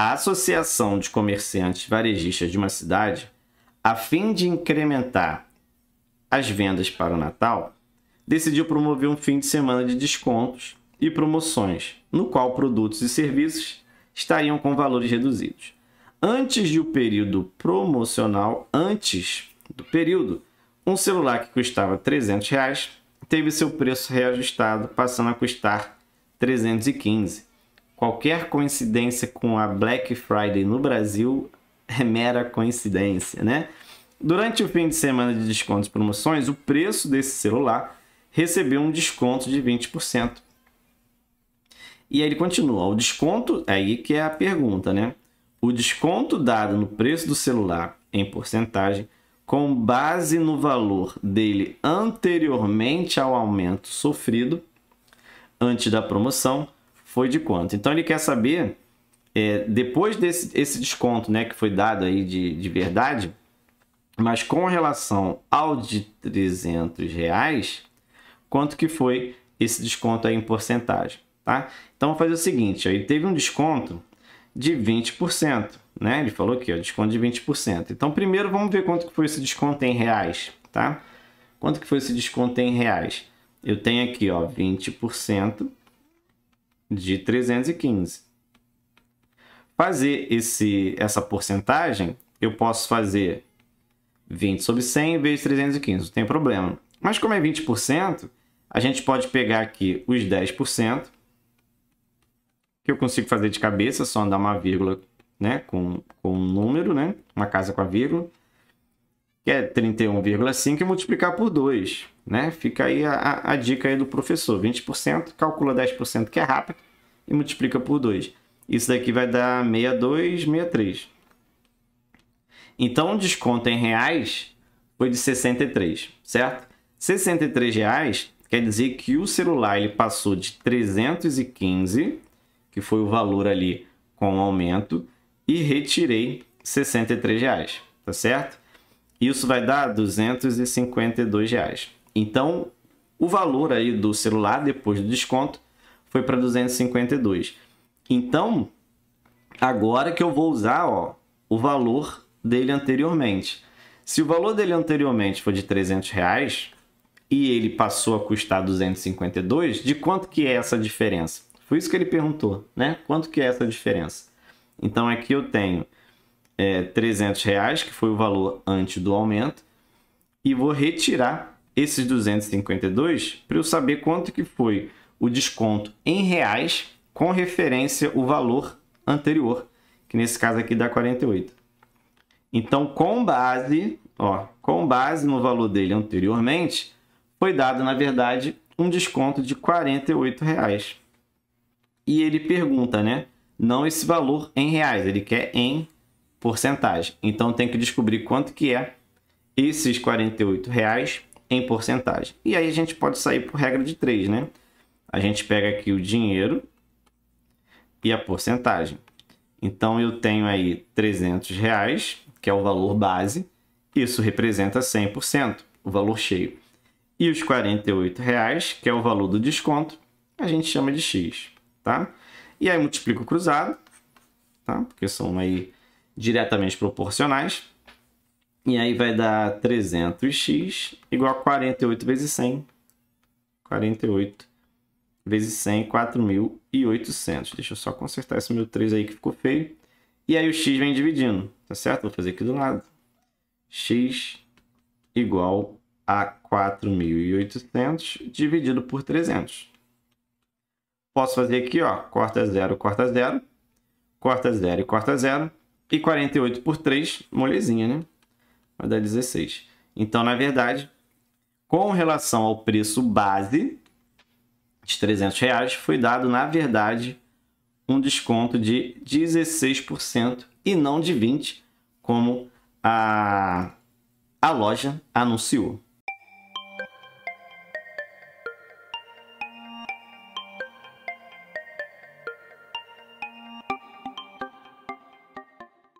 a Associação de Comerciantes Varejistas de uma cidade, a fim de incrementar as vendas para o Natal, decidiu promover um fim de semana de descontos e promoções, no qual produtos e serviços estariam com valores reduzidos. Antes do período promocional, antes do período, um celular que custava 300 reais teve seu preço reajustado, passando a custar 315 qualquer coincidência com a Black Friday no Brasil é mera coincidência, né? Durante o fim de semana de descontos e promoções, o preço desse celular recebeu um desconto de 20%. E aí ele continua, o desconto, aí que é a pergunta, né? O desconto dado no preço do celular em porcentagem, com base no valor dele anteriormente ao aumento sofrido antes da promoção, foi de quanto. Então ele quer saber, é, depois desse esse desconto né, que foi dado aí de, de verdade, mas com relação ao de 300 reais, quanto que foi esse desconto aí em porcentagem, tá? Então, vou fazer o seguinte, aí teve um desconto de 20%, né? Ele falou aqui, ó, desconto de 20%. Então, primeiro vamos ver quanto que foi esse desconto em reais, tá? Quanto que foi esse desconto em reais? Eu tenho aqui, ó, 20% de 315. Fazer esse, essa porcentagem, eu posso fazer 20 sobre 100 vezes 315, não tem problema. Mas como é 20%, a gente pode pegar aqui os 10%, que eu consigo fazer de cabeça, só andar uma vírgula né, com, com um número, né, uma casa com a vírgula que é 31,5, e multiplicar por 2. Né? Fica aí a, a dica aí do professor. 20%, calcula 10% que é rápido e multiplica por 2. Isso daqui vai dar 62, 63. Então, o desconto em reais foi de 63, certo? 63 reais quer dizer que o celular ele passou de 315, que foi o valor ali com o aumento, e retirei 63 reais, tá certo? Isso vai dar 252 reais. Então, o valor aí do celular depois do desconto foi para 252. Então, agora que eu vou usar, ó, o valor dele anteriormente. Se o valor dele anteriormente foi de 300 reais e ele passou a custar 252, de quanto que é essa diferença? Foi isso que ele perguntou, né? Quanto que é essa diferença? Então aqui eu tenho é, 300 reais, que foi o valor antes do aumento, e vou retirar esses 252 para eu saber quanto que foi o desconto em reais com referência o valor anterior, que nesse caso aqui dá 48. Então, com base, ó, com base no valor dele anteriormente, foi dado, na verdade, um desconto de 48 reais. E ele pergunta, né? Não esse valor em reais, ele quer em porcentagem. Então tem que descobrir quanto que é esses 48 reais em porcentagem. E aí a gente pode sair por regra de 3, né? A gente pega aqui o dinheiro e a porcentagem. Então eu tenho aí 300 reais, que é o valor base. Isso representa 100%, o valor cheio. E os 48 reais, que é o valor do desconto, a gente chama de X, tá? E aí multiplico cruzado, tá? Porque são aí diretamente proporcionais. E aí vai dar 300x igual a 48 vezes 100. 48 vezes 100, 4.800. Deixa eu só consertar esse meu 3 aí que ficou feio. E aí o x vem dividindo, tá certo? Vou fazer aqui do lado. x igual a 4.800 dividido por 300. Posso fazer aqui, ó, corta zero, corta zero, corta zero e corta zero. E 48 por 3, molezinha, né? Vai dar 16. Então, na verdade, com relação ao preço base de 300 reais, foi dado, na verdade, um desconto de 16% e não de 20%, como a, a loja anunciou.